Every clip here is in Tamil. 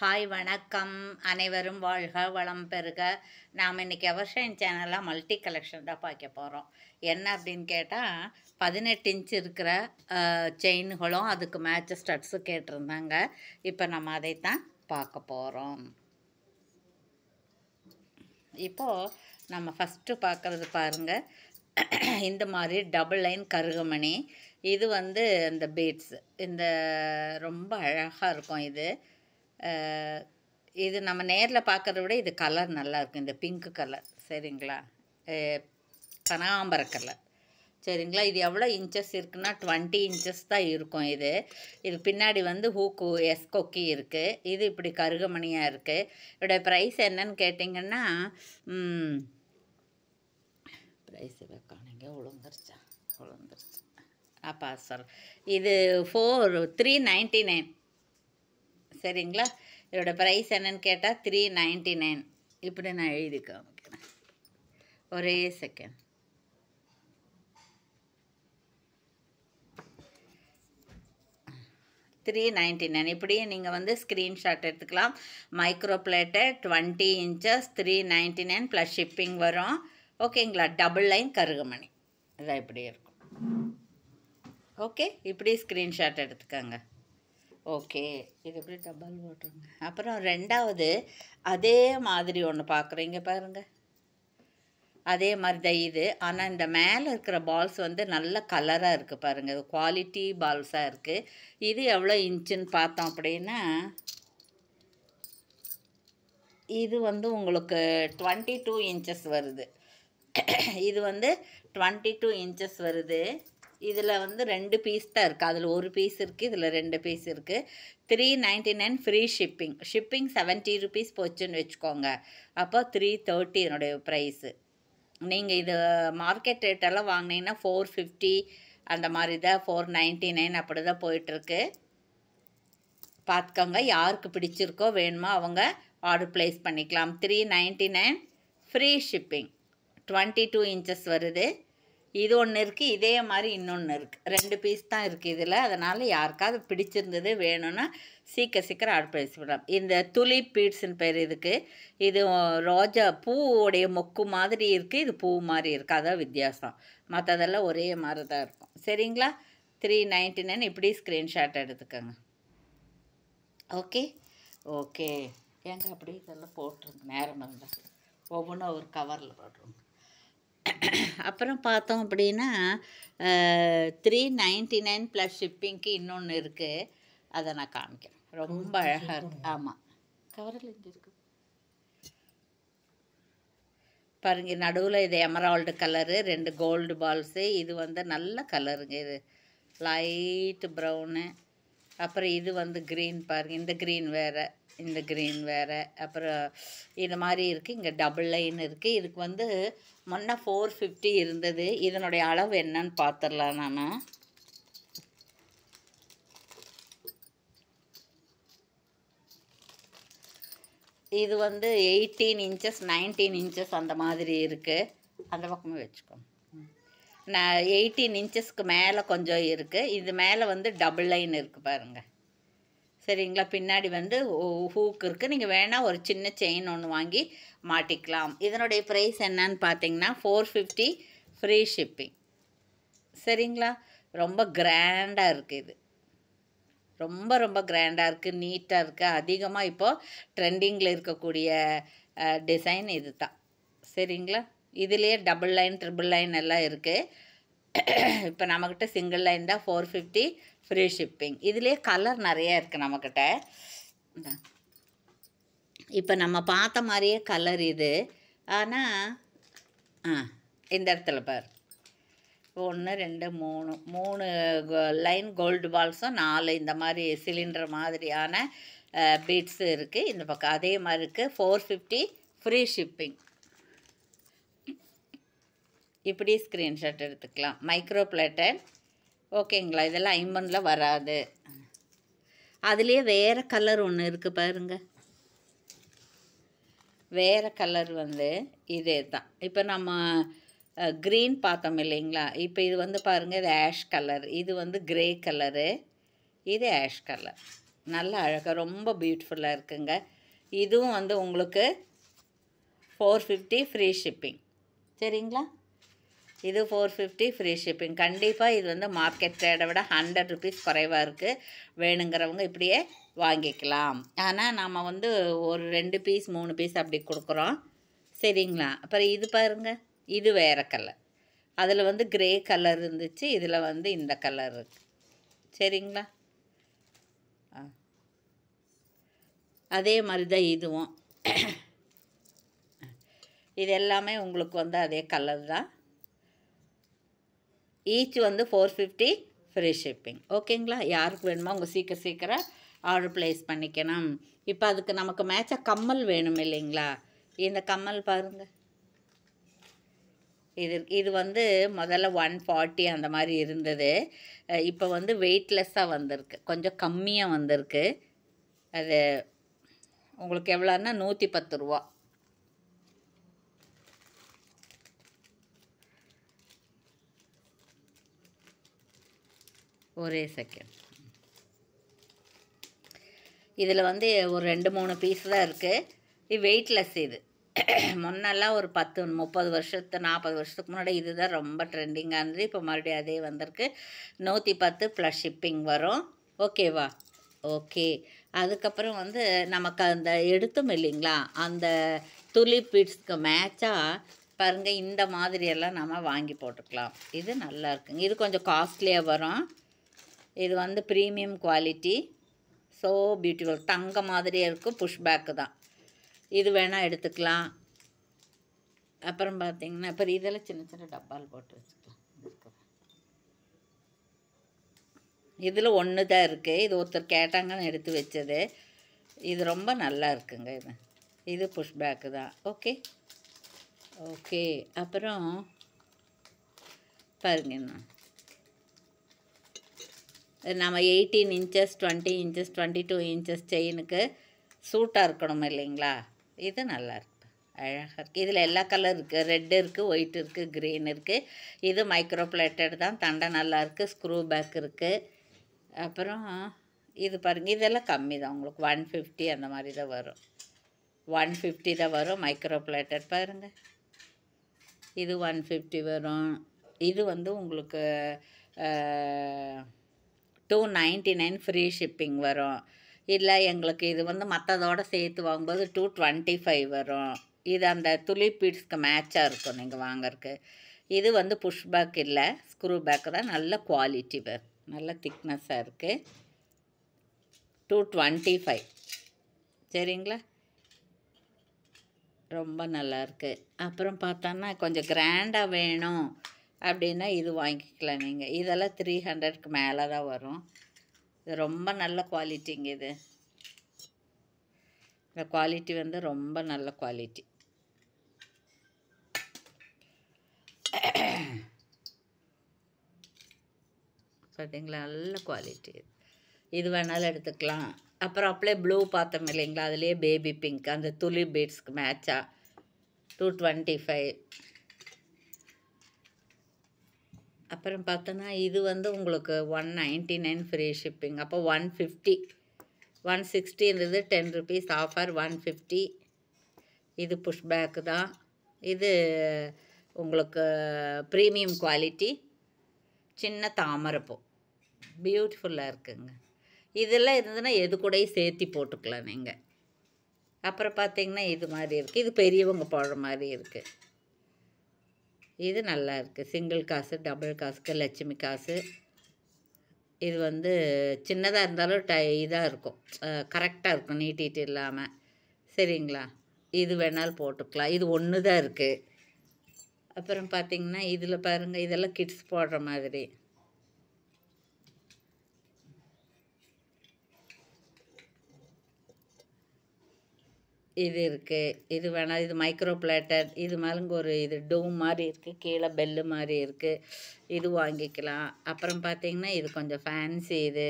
ஹாய் வணக்கம் அனைவரும் வாழ்க வளம் பெருக நாம் இன்றைக்கி எவர்ஷைன் சேனலாக மல்டி கலெக்ஷன் தான் பார்க்க போகிறோம் என்ன அப்படின்னு கேட்டால் பதினெட்டு இன்ச் இருக்கிற செயின்களும் அதுக்கு மேட்ச் ஸ்டட்ஸும் கேட்டிருந்தாங்க இப்போ நம்ம அதைத்தான் பார்க்க போகிறோம் இப்போது நம்ம ஃபஸ்ட்டு பார்க்குறது பாருங்கள் இந்த மாதிரி டபுள் லைன் கருகமணி இது வந்து இந்த பீட்ஸ் இந்த ரொம்ப அழகாக இருக்கும் இது இது நம்ம நேரில் பார்க்குறத விட இது கலர் நல்லாயிருக்கு இந்த பிங்க் கலர் சரிங்களா கனாம்பர கலர் சரிங்களா இது எவ்வளோ இன்ச்சஸ் இருக்குன்னா டுவெண்ட்டி இன்ச்சஸ் தான் இருக்கும் இது இது பின்னாடி வந்து ஹூக்கு எஸ் கொக்கி இருக்குது இது இப்படி கருகமணியாக இருக்குது இதோடைய ப்ரைஸ் என்னன்னு கேட்டிங்கன்னா ப்ரைஸ் வைக்கானுங்க உளுந்துருச்சா உளுந்துருச்சா அப்பா சார் இது ஃபோர் த்ரீ நைன்ட்டி நைன் சரிங்களா இதோட ப்ரைஸ் என்னன்னு கேட்டால் த்ரீ நைன்ட்டி நைன் இப்படி நான் எழுதி காமிக்கிறேன் ஒரே செகண்ட் த்ரீ நைன்டி நைன் இப்படியே நீங்கள் வந்து ஸ்க்ரீன்ஷாட் எடுத்துக்கலாம் மைக்ரோ பிளேட்டை twenty inches three ninety nine plus shipping வரும் ஓகேங்களா டபுள் லைன் கருகுமணி இதான் இப்படி இருக்கும் ஓகே இப்படி ஸ்க்ரீன்ஷாட் எடுத்துக்கோங்க ஓகே இது எப்படி டபுள் போட்டுருங்க அப்புறம் ரெண்டாவது அதே மாதிரி ஒன்று பார்க்குறீங்க பாருங்கள் அதே மாதிரி தான் இது ஆனால் இந்த மேலே இருக்கிற பால்ஸ் வந்து நல்ல கலராக இருக்குது பாருங்கள் குவாலிட்டி பால்ஸாக இருக்குது இது எவ்வளோ இன்ச்சுன்னு பார்த்தோம் அப்படின்னா இது வந்து உங்களுக்கு டுவெண்ட்டி டூ இன்ச்சஸ் வருது இது வந்து டுவெண்ட்டி டூ இன்ச்சஸ் வருது இதில் வந்து ரெண்டு பீஸ் தான் இருக்குது அதில் ஒரு பீஸ் இருக்குது இதில் ரெண்டு பீஸ் இருக்குது three ninety nine free shipping shipping seventy rupees போச்சுன்னு வச்சுக்கோங்க அப்போ த்ரீ தேர்ட்டி என்னுடைய ப்ரைஸு நீங்கள் இது மார்க்கெட் ரேட்டெல்லாம் வாங்கினீங்கன்னா ஃபோர் ஃபிஃப்டி அந்த மாதிரி தான் ஃபோர் நைன்ட்டி நைன் அப்படி தான் போயிட்டுருக்கு பார்த்துக்கோங்க யாருக்கு பிடிச்சிருக்கோ வேணுமோ அவங்க ஆர்டர் ப்ளேஸ் பண்ணிக்கலாம் three ninety nine free shipping twenty two inches வருது இது ஒன்று இருக்குது இதே மாதிரி இன்னொன்று இருக்குது ரெண்டு பீஸ் தான் இருக்குது இதில் அதனால் யாருக்காவது பிடிச்சிருந்தது வேணும்னா சீக்கிரம் சீக்கிரம் ஆர்டர் விடலாம் இந்த துளி பீட்ஸுன்னு பேர் இதுக்கு இது ரோஜா பூவுடைய மொக்கு மாதிரி இருக்குது இது பூ மாதிரி இருக்குது அதான் வித்தியாசம் மற்றதெல்லாம் ஒரே மாதிரி தான் இருக்கும் சரிங்களா த்ரீ நைன்ட்டி நைன் இப்படி ஸ்க்ரீன்ஷாட் எடுத்துக்கோங்க ஓகே ஓகே ஏங்க அப்படி இதெல்லாம் போட்டுருங்க நேரம் இருந்தால் ஒவ்வொன்றும் ஒரு கவரில் போட்டுருங்க அப்புறம் பார்த்தோம் அப்படின்னா த்ரீ நைன்ட்டி நைன் ப்ளஸ் ஷிப்பிங்க்கு இன்னொன்று இருக்குது அதை நான் காமிக்கிறேன் ரொம்ப அழகாக இருக்குது ஆமாம் கவரில் இருக்கு பாருங்க நடுவில் இது எமரால்டு கலரு ரெண்டு கோல்டு பால்ஸு இது வந்து நல்ல கலருங்க இது லைட்டு ப்ரௌனு அப்புறம் இது வந்து க்ரீன் பாருங்கள் இந்த க்ரீன் வேறு இந்த க்ரீன் வேறு அப்புறம் இது மாதிரி இருக்குது இங்கே டபுள் லைன் இருக்குது இதுக்கு வந்து முன்ன ஃபோர் ஃபிஃப்டி இருந்தது இதனுடைய அளவு என்னன்னு பார்த்துடலாம் நான் இது வந்து எயிட்டீன் இன்ச்சஸ் நைன்டீன் இன்ச்சஸ் அந்த மாதிரி இருக்குது அந்த பக்கமே வச்சுக்கோங்க நான் எயிட்டீன் இன்ச்சஸ்க்கு மேலே கொஞ்சம் இருக்குது இது மேலே வந்து டபுள் லைன் இருக்குது பாருங்கள் சரிங்களா பின்னாடி வந்து ஹூக் இருக்குது நீங்கள் வேணால் ஒரு சின்ன செயின் ஒன்று வாங்கி மாட்டிக்கலாம் இதனுடைய ப்ரைஸ் என்னன்னு பார்த்தீங்கன்னா ஃபோர் ஃபிஃப்டி ஃப்ரீ ஷிப்பிங் சரிங்களா ரொம்ப கிராண்டாக இருக்குது இது ரொம்ப ரொம்ப கிராண்டாக இருக்குது நீட்டாக இருக்குது அதிகமாக இப்போது ட்ரெண்டிங்கில் இருக்கக்கூடிய டிசைன் இது தான் சரிங்களா இதுலேயே டபுள் லைன் ட்ரிபிள் லைன் எல்லாம் இருக்குது இப்போ நம்மக்கிட்ட சிங்கிள் லைன் தான் ஃபோர் ஃபிஃப்டி ஃப்ரீ ஷிப்பிங் இதிலே கலர் நிறையா இருக்குது நம்மக்கிட்ட இப்போ நம்ம பார்த்த மாதிரியே கலர் இது ஆனால் ஆ இந்த இடத்துல பார் ஒன்று ரெண்டு மூணு மூணு லைன் கோல்டு பால்ஸும் நாலு இந்த மாதிரி சிலிண்டர் மாதிரியான பீட்ஸ் இருக்குது இந்த பக்கம் அதே மாதிரி இருக்குது ஃபோர் ஃபிஃப்டி ஃப்ரீ ஷிப்பிங் இப்படி ஸ்க்ரீன்ஷாட் எடுத்துக்கலாம் மைக்ரோ பிளேட்டர் ஓகேங்களா இதெல்லாம் ஐம்பனில் வராது அதுலேயே வேறு கலர் ஒன்று இருக்குது பாருங்கள் வேறு கலர் வந்து இதே தான் இப்போ நம்ம க்ரீன் பார்த்தோம் இல்லைங்களா இப்போ இது வந்து பாருங்கள் இது ஆஷ் கலர் இது வந்து க்ரே கலரு இது ஆஷ் கலர் நல்ல அழகாக ரொம்ப பியூட்டிஃபுல்லாக இருக்குங்க இதுவும் வந்து உங்களுக்கு ஃபோர் ஃபிஃப்டி ஃப்ரீ ஷிப்பிங் சரிங்களா இது ஃபோர் ஃபிஃப்டி ஃப்ரீ ஷிப்பிங் கண்டிப்பாக இது வந்து மார்க்கெட் ட்ரேடை விட ஹண்ட்ரட் ருபீஸ் குறைவாக இருக்குது வேணுங்கிறவங்க இப்படியே வாங்கிக்கலாம் ஆனால் நம்ம வந்து ஒரு ரெண்டு பீஸ் மூணு பீஸ் அப்படி கொடுக்குறோம் சரிங்களா அப்புறம் இது பாருங்கள் இது வேறு கலர் அதில் வந்து க்ரே கலர் இருந்துச்சு இதில் வந்து இந்த கலர் இருக்கு சரிங்களா அதே மாதிரி தான் இதுவும் இது எல்லாமே உங்களுக்கு வந்து அதே கலர் தான் ஈச் வந்து ஃபோர் ஃபிஃப்டி ஃப்ரீ ஷிப்பிங் ஓகேங்களா யாருக்கு வேணுமோ உங்கள் சீக்கிரம் சீக்கிரம் ஆர்டர் ப்ளேஸ் பண்ணிக்கணும் இப்போ அதுக்கு நமக்கு மேட்சாக கம்மல் வேணும் இல்லைங்களா இந்த கம்மல் பாருங்கள் இது இது வந்து முதல்ல ஒன் ஃபார்ட்டி அந்த மாதிரி இருந்தது இப்போ வந்து வெயிட்லெஸ்ஸாக வந்திருக்கு கொஞ்சம் கம்மியாக வந்திருக்கு அது உங்களுக்கு எவ்வளோன்னா நூற்றி பத்து ரூபா ஒரே செகண்ட் இதில் வந்து ஒரு ரெண்டு மூணு பீஸ் தான் இருக்குது இது வெயிட்லெஸ் இது முன்னெல்லாம் ஒரு பத்து முப்பது வருஷத்து நாற்பது வருஷத்துக்கு முன்னாடி இதுதான் ரொம்ப ட்ரெண்டிங்காக இருந்தது இப்போ மறுபடியும் அதே வந்திருக்கு நூற்றி பத்து ப்ளஸ் ஷிப்பிங் வரும் ஓகேவா ஓகே அதுக்கப்புறம் வந்து நமக்கு அந்த எடுத்தும் இல்லைங்களா அந்த துளி பீட்ஸ்க்கு மேட்சாக பாருங்கள் இந்த மாதிரியெல்லாம் நம்ம வாங்கி போட்டுக்கலாம் இது நல்லா இருக்குங்க இது கொஞ்சம் காஸ்ட்லியாக வரும் இது வந்து ப்ரீமியம் குவாலிட்டி ஸோ பியூட்டிஃபுல் தங்க மாதிரியே இருக்கும் புஷ் பேக்கு தான் இது வேணால் எடுத்துக்கலாம் அப்புறம் பார்த்தீங்கன்னா அப்புறம் இதெல்லாம் சின்ன சின்ன டப்பால் போட்டு வச்சுக்கலாம் இதில் ஒன்று தான் இருக்குது இது ஒருத்தர் கேட்டாங்கன்னு எடுத்து வச்சது இது ரொம்ப நல்லா இருக்குங்க இது இது புஷ் பேக்கு தான் ஓகே ஓகே அப்புறம் பாருங்கண்ணா நம்ம eighteen inches twenty inches twenty two inches செயினுக்கு சூட்டாக இருக்கணும் இல்லைங்களா இது இருக்கு அழகாக இருக்குது இதில் எல்லா கலர் இருக்குது ரெட்டு இருக்குது ஒயிட் இருக்குது க்ரீன் இருக்குது இது மைக்ரோ பிளேட்டட் தான் தண்டை நல்லாயிருக்கு ஸ்க்ரூ பேக் இருக்குது அப்புறம் இது பாருங்கள் இதெல்லாம் கம்மி தான் உங்களுக்கு ஒன் ஃபிஃப்டி அந்த மாதிரி தான் வரும் ஒன் ஃபிஃப்டி தான் வரும் மைக்ரோ பிளேட்டட் பாருங்கள் இது ஒன் ஃபிஃப்டி வரும் இது வந்து உங்களுக்கு two ninety nine free shipping வரும் இல்லை எங்களுக்கு இது வந்து மற்றதோடு சேர்த்து வாங்கும்போது டூ டுவெண்ட்டி ஃபைவ் வரும் இது அந்த துளி பீட்ஸ்க்கு மேட்சாக இருக்கும் நீங்கள் வாங்கறதுக்கு இது வந்து புஷ் பேக் இல்லை ஸ்க்ரூ பேக்கு தான் நல்ல குவாலிட்டி பேக் நல்ல திக்னஸாக இருக்குது டூ டுவெண்ட்டி ஃபைவ் சரிங்களா ரொம்ப நல்லாயிருக்கு அப்புறம் பார்த்தோன்னா கொஞ்சம் கிராண்டாக வேணும் அப்படின்னா இது வாங்கிக்கலாம் நீங்கள் இதெல்லாம் த்ரீ ஹண்ட்ரட்க்கு மேலே தான் வரும் இது ரொம்ப நல்ல குவாலிட்டிங்க இது இந்த குவாலிட்டி வந்து ரொம்ப நல்ல குவாலிட்டி பார்த்தீங்களா நல்ல குவாலிட்டி இது இது வேணாலும் எடுத்துக்கலாம் அப்புறம் அப்படியே ப்ளூ பார்த்தோம் இல்லைங்களா அதுலேயே பேபி பிங்க் அந்த துளி பீட்ஸ்க்கு மேட்சாக டூ டுவெண்ட்டி ஃபைவ் அப்புறம் பார்த்தோன்னா இது வந்து உங்களுக்கு one ninety nine free shipping அப்போ ஒன் ஃபிஃப்டி ஒன் சிக்ஸ்டி இருந்தது ten rupees offer one fifty இது புஷ்பேக்கு தான் இது உங்களுக்கு ப்ரீமியம் குவாலிட்டி சின்ன தாமரைப்பூ பியூட்டிஃபுல்லாக இருக்குங்க இதெல்லாம் இருந்ததுன்னா எது கூடயும் சேர்த்தி போட்டுக்கலாம் நீங்கள் அப்புறம் பார்த்தீங்கன்னா இது மாதிரி இருக்குது இது பெரியவங்க போடுற மாதிரி இருக்குது இது நல்லா இருக்குது சிங்கிள் காசு டபுள் காசுக்கு லட்சுமி காசு இது வந்து சின்னதாக இருந்தாலும் டை இதாக இருக்கும் கரெக்டாக இருக்கும் நீட்டிகிட்டு இல்லாமல் சரிங்களா இது வேணாலும் போட்டுக்கலாம் இது ஒன்று தான் இருக்குது அப்புறம் பார்த்திங்கன்னா இதில் பாருங்கள் இதெல்லாம் கிட்ஸ் போடுற மாதிரி இது இருக்குது இது வேணால் இது மைக்ரோ பிளேட்டர் இது மேலங்க ஒரு இது டோம் மாதிரி இருக்குது கீழே பெல்லு மாதிரி இருக்குது இது வாங்கிக்கலாம் அப்புறம் பார்த்திங்கன்னா இது கொஞ்சம் ஃபேன்சி இது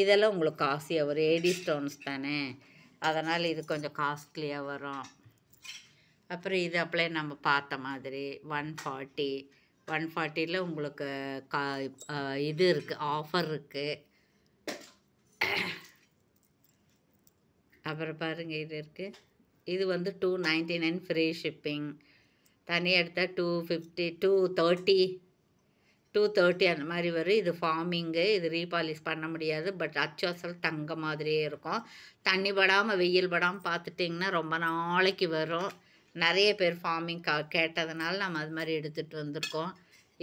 இதெல்லாம் உங்களுக்கு காஸ்ட்லியாக வரும் ஏடி ஸ்டோன்ஸ் தானே அதனால் இது கொஞ்சம் காஸ்ட்லியாக வரும் அப்புறம் இது அப்படியே நம்ம பார்த்த மாதிரி ஒன் ஃபார்ட்டி ஒன் ஃபார்ட்டியில் உங்களுக்கு கா இது இருக்குது ஆஃபர் இருக்குது அப்புறம் பாருங்கள் இது இருக்குது இது வந்து two ninety nine free shipping தனியாக எடுத்தால் two fifty two thirty two thirty அந்த மாதிரி வரும் இது ஃபார்மிங்கு இது ரீபாலிஷ் பண்ண முடியாது பட் அச்சோசல் தங்க மாதிரியே இருக்கும் தண்ணி படாமல் வெயில் படாமல் பார்த்துட்டிங்கன்னா ரொம்ப நாளைக்கு வரும் நிறைய பேர் ஃபார்மிங் கா கேட்டதுனால நம்ம அது மாதிரி எடுத்துகிட்டு வந்திருக்கோம்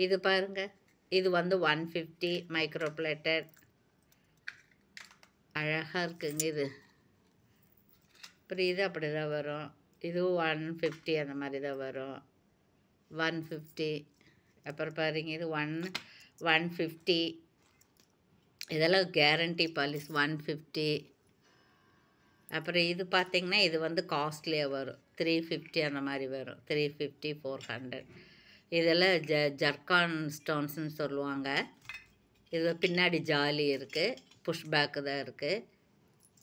இது பாருங்கள் இது வந்து ஒன் ஃபிஃப்டி மைக்ரோ பிளேட்டட் அழகாக இருக்குங்க இது அப்புறம் இது அப்படி தான் வரும் இது ஒன் ஃபிஃப்டி அந்த மாதிரி தான் வரும் ஒன் ஃபிஃப்டி அப்புறம் பாருங்க இது ஒன் ஒன் ஃபிஃப்டி இதெல்லாம் கேரண்டி பாலிஸ் ஒன் ஃபிஃப்டி அப்புறம் இது பார்த்திங்கன்னா இது வந்து காஸ்ட்லியாக வரும் த்ரீ ஃபிஃப்டி அந்த மாதிரி வரும் த்ரீ ஃபிஃப்டி ஃபோர் ஹண்ட்ரட் இதெல்லாம் ஜ ஜர்கான் ஸ்டோன்ஸ்னு சொல்லுவாங்க இது பின்னாடி ஜாலி இருக்குது புஷ்பேக்கு தான் இருக்குது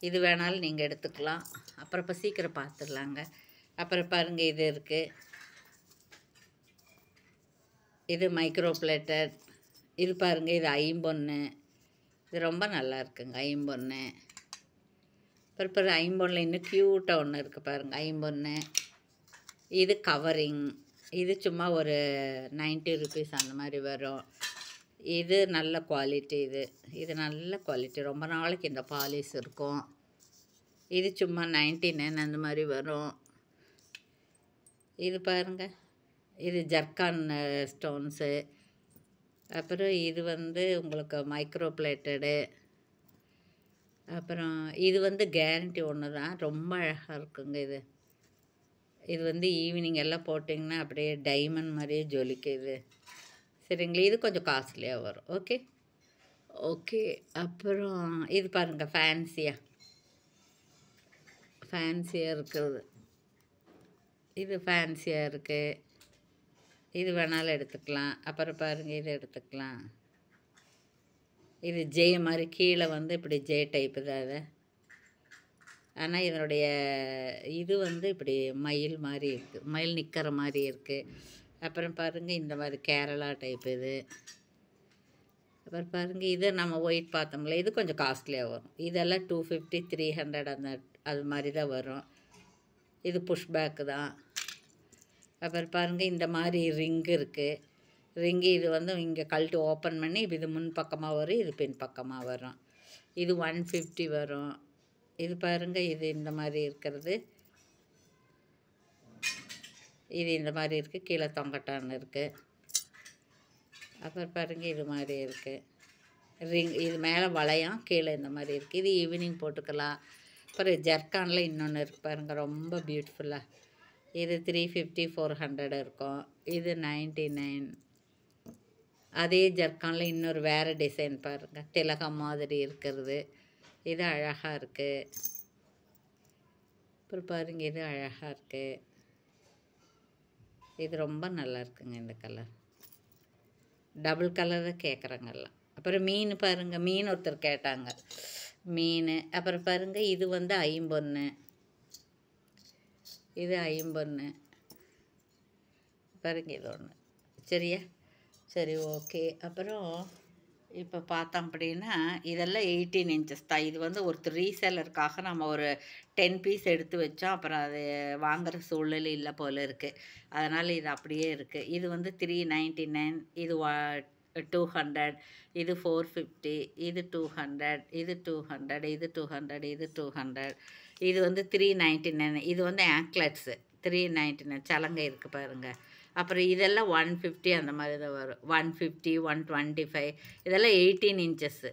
இது வேணாலும் நீங்கள் எடுத்துக்கலாம் அப்புறம் இப்போ சீக்கிரம் பார்த்துடலாங்க அப்புறம் பாருங்கள் இது இருக்குது இது மைக்ரோ பிளேட்டர் இது பாருங்கள் இது ஐம்பொன்று இது ரொம்ப நல்லா இருக்குங்க ஐம்பொன்று அப்புறம் பாரு ஐம்பொன்னில் இன்னும் க்யூட்டாக ஒன்று இருக்குது பாருங்கள் ஐம்பொன்று இது கவரிங் இது சும்மா ஒரு நைன்ட்டி ருபீஸ் அந்த மாதிரி வரும் இது நல்ல குவாலிட்டி இது இது நல்ல குவாலிட்டி ரொம்ப நாளைக்கு இந்த பாலிஸ் இருக்கும் இது சும்மா நைன்டி நைன் அந்த மாதிரி வரும் இது பாருங்கள் இது ஜர்கான் ஸ்டோன்ஸு அப்புறம் இது வந்து உங்களுக்கு மைக்ரோ பிளேட்டடு அப்புறம் இது வந்து கேரண்டி ஒன்று தான் ரொம்ப அழகாக இருக்குங்க இது இது வந்து ஈவினிங் எல்லாம் போட்டிங்கன்னா அப்படியே டைமண்ட் மாதிரியே ஜொலிக்குது சரிங்களா இது கொஞ்சம் காஸ்ட்லியாக வரும் ஓகே ஓகே அப்புறம் இது பாருங்கள் ஃபேன்சியாக ஃபேன்சியாக இருக்கிறது இது ஃபேன்சியாக இருக்குது இது வேணாலும் எடுத்துக்கலாம் அப்புறம் பாருங்கள் இது எடுத்துக்கலாம் இது ஜெய் மாதிரி கீழே வந்து இப்படி ஜெய் டைப்பு தான் இது ஆனால் இதனுடைய இது வந்து இப்படி மயில் மாதிரி இருக்குது மயில் நிற்கிற மாதிரி இருக்குது அப்புறம் பாருங்கள் இந்த மாதிரி கேரளா டைப் இது அப்புறம் பாருங்கள் இதை நம்ம ஒயிட் பார்த்தோம்ல இது கொஞ்சம் காஸ்ட்லியாக வரும் இதெல்லாம் டூ ஃபிஃப்டி த்ரீ ஹண்ட்ரட் அந்த அது மாதிரி தான் வரும் இது புஷ்பேக்கு தான் அப்புறம் பாருங்கள் இந்த மாதிரி ரிங்கு இருக்குது ரிங்கு இது வந்து இங்கே கழட்டு ஓப்பன் பண்ணி இது முன் பக்கமாக வரும் இது பின் பக்கமாக வரும் இது ஒன் ஃபிஃப்டி வரும் இது பாருங்கள் இது இந்த மாதிரி இருக்கிறது இது இந்த மாதிரி இருக்குது கீழே தொங்கட்டான்னு இருக்குது அப்புறம் பாருங்கள் இது மாதிரி இருக்குது ரிங் இது மேலே வளையம் கீழே இந்த மாதிரி இருக்குது இது ஈவினிங் போட்டுக்கலாம் அப்புறம் ஜர்க்கானில் இன்னொன்று இருக்குது பாருங்கள் ரொம்ப பியூட்டிஃபுல்லாக இது த்ரீ ஃபிஃப்டி ஃபோர் ஹண்ட்ரட் இருக்கும் இது நைன்டி நைன் அதே ஜர்க்கானில் இன்னொரு வேறு டிசைன் பாருங்கள் திலகம் மாதிரி இருக்கிறது இது அழகாக இருக்குது அப்புறம் பாருங்கள் இது அழகாக இருக்குது இது ரொம்ப நல்லா இருக்குங்க இந்த கலர் டபுள் கலரை கேட்குறங்கெல்லாம் அப்புறம் மீன் பாருங்கள் மீன் ஒருத்தர் கேட்டாங்க மீன் அப்புறம் பாருங்கள் இது வந்து ஐம்பொன்று இது ஐம்பொன்று பாருங்க இது ஒன்று சரியா சரி ஓகே அப்புறம் இப்போ பார்த்தோம் அப்படின்னா இதெல்லாம் எயிட்டீன் இன்ச்சஸ் தான் இது வந்து ஒருத்தர் ரீசேலருக்காக நம்ம ஒரு டென் பீஸ் எடுத்து வச்சோம் அப்புறம் அது வாங்குகிற சூழ்நிலை இல்லை போல் இருக்குது அதனால் இது அப்படியே இருக்குது இது வந்து த்ரீ நைன்ட்டி நைன் இது வா டூ ஹண்ட்ரட் இது ஃபோர் ஃபிஃப்டி இது டூ ஹண்ட்ரட் இது டூ ஹண்ட்ரட் இது டூ ஹண்ட்ரட் இது டூ ஹண்ட்ரட் இது வந்து த்ரீ நைன்ட்டி நைன் இது வந்து ஆங்க்லெட்ஸு த்ரீ நைன்ட்டி நைன் சலங்கை இருக்குது பாருங்கள் அப்புறம் இதெல்லாம் ஒன் ஃபிஃப்டி அந்த மாதிரி தான் வரும் one fifty one twenty five இதெல்லாம் எயிட்டீன் இன்ச்சஸ்ஸு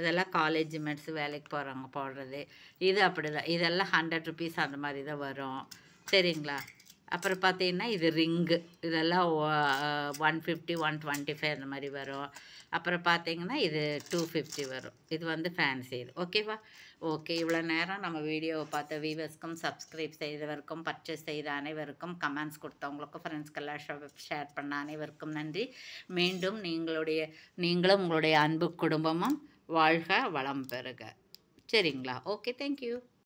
இதெல்லாம் காலேஜ் மெட்ஸ் வேலைக்கு போகிறாங்க போடுறது இது அப்படி தான் இதெல்லாம் ஹண்ட்ரட் ருபீஸ் அந்த மாதிரி தான் வரும் சரிங்களா அப்புறம் பார்த்தீங்கன்னா இது ரிங்கு இதெல்லாம் one fifty one twenty five அந்த மாதிரி வரும் அப்புறம் பார்த்தீங்கன்னா இது டூ ஃபிஃப்டி வரும் இது வந்து ஃபேன்சி இது ஓகேவா ஓகே இவ்வளோ நேரம் நம்ம வீடியோவை பார்த்த வீவர்ஸ்க்கும் சப்ஸ்கிரைப் செய்தவருக்கும் பர்ச்சேஸ் செய்த அனைவருக்கும் கமெண்ட்ஸ் கொடுத்தவங்களுக்கும் ஃப்ரெண்ட்ஸ்க்கெல்லாம் ஷேர் பண்ண அனைவருக்கும் நன்றி மீண்டும் நீங்களுடைய நீங்களும் உங்களுடைய அன்பு குடும்பமும் வாழ்க வளம் பெறுக சரிங்களா ஓகே தேங்க்யூ